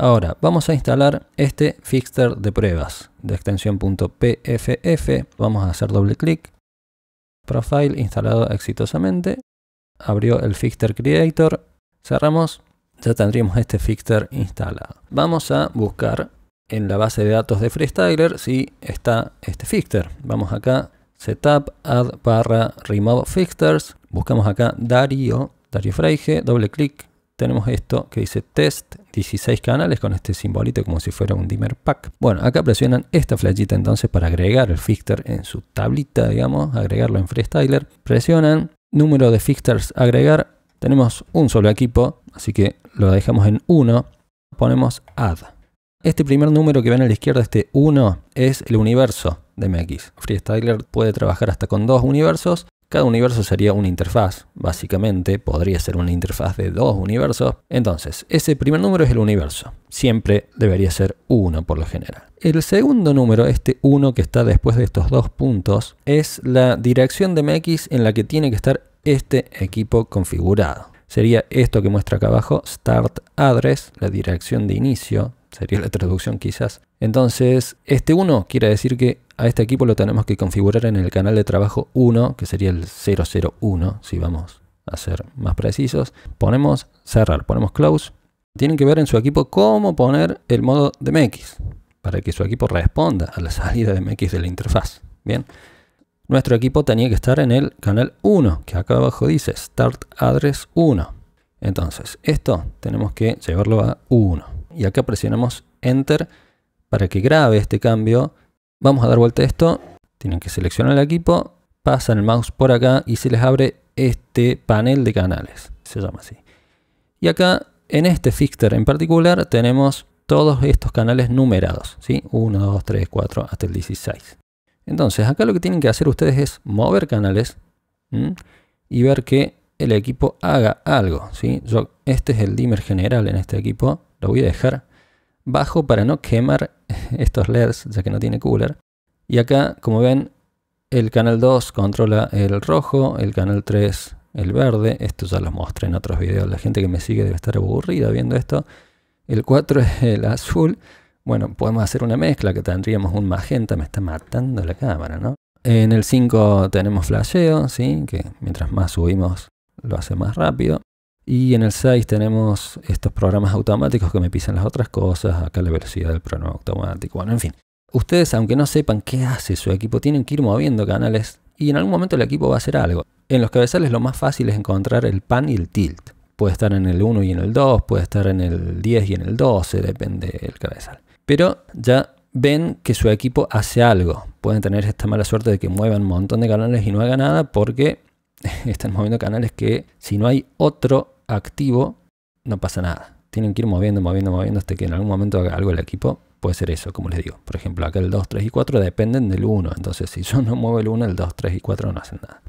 Ahora, vamos a instalar este Fixter de pruebas de extensión.pff. Vamos a hacer doble clic. Profile instalado exitosamente. Abrió el Fixter creator. Cerramos. Ya tendríamos este Fixter instalado. Vamos a buscar en la base de datos de Freestyler si está este Fixter. Vamos acá, setup, add barra remove Fixters. Buscamos acá Dario, Dario Freige, doble clic, tenemos esto que dice test 16 canales con este simbolito como si fuera un dimmer pack. Bueno, acá presionan esta flechita entonces para agregar el fixture en su tablita, digamos, agregarlo en Freestyler. Presionan número de fixtures agregar. Tenemos un solo equipo, así que lo dejamos en 1. Ponemos add. Este primer número que ven a la izquierda, este 1, es el universo de MX. Freestyler puede trabajar hasta con dos universos cada universo sería una interfaz, básicamente podría ser una interfaz de dos universos. Entonces, ese primer número es el universo, siempre debería ser 1 por lo general. El segundo número, este 1 que está después de estos dos puntos, es la dirección de MX en la que tiene que estar este equipo configurado. Sería esto que muestra acá abajo, start address, la dirección de inicio sería la traducción quizás. Entonces, este 1 quiere decir que a este equipo lo tenemos que configurar en el canal de trabajo 1, que sería el 001, si vamos a ser más precisos. Ponemos cerrar, ponemos close. Tienen que ver en su equipo cómo poner el modo de MX para que su equipo responda a la salida de MX de la interfaz. Bien. Nuestro equipo tenía que estar en el canal 1, que acá abajo dice Start Address 1. Entonces, esto tenemos que llevarlo a 1 y acá presionamos Enter para que grabe este cambio. Vamos a dar vuelta a esto, tienen que seleccionar el equipo, pasan el mouse por acá y se les abre este panel de canales, se llama así. Y acá en este fixture en particular tenemos todos estos canales numerados, 1, 2, 3, 4 hasta el 16. Entonces acá lo que tienen que hacer ustedes es mover canales y ver que el equipo haga algo. ¿sí? Yo, este es el dimmer general en este equipo. Lo voy a dejar bajo para no quemar estos LEDs, ya que no tiene cooler. Y acá, como ven, el canal 2 controla el rojo, el canal 3 el verde. Esto ya lo mostré en otros videos. La gente que me sigue debe estar aburrida viendo esto. El 4 es el azul. Bueno, podemos hacer una mezcla que tendríamos un magenta. Me está matando la cámara, ¿no? En el 5 tenemos flasheo, ¿sí? Que mientras más subimos lo hace más rápido. Y en el 6 tenemos estos programas automáticos que me pisan las otras cosas, acá la velocidad del programa automático, bueno, en fin. Ustedes, aunque no sepan qué hace su equipo, tienen que ir moviendo canales y en algún momento el equipo va a hacer algo. En los cabezales lo más fácil es encontrar el pan y el tilt. Puede estar en el 1 y en el 2, puede estar en el 10 y en el 12, depende del cabezal. Pero ya ven que su equipo hace algo. Pueden tener esta mala suerte de que muevan un montón de canales y no haga nada porque están moviendo canales que si no hay otro activo, no pasa nada. Tienen que ir moviendo, moviendo, moviendo hasta que en algún momento haga algo el equipo. Puede ser eso, como les digo. Por ejemplo, acá el 2, 3 y 4 dependen del 1. Entonces, si yo no muevo el 1, el 2, 3 y 4 no hacen nada.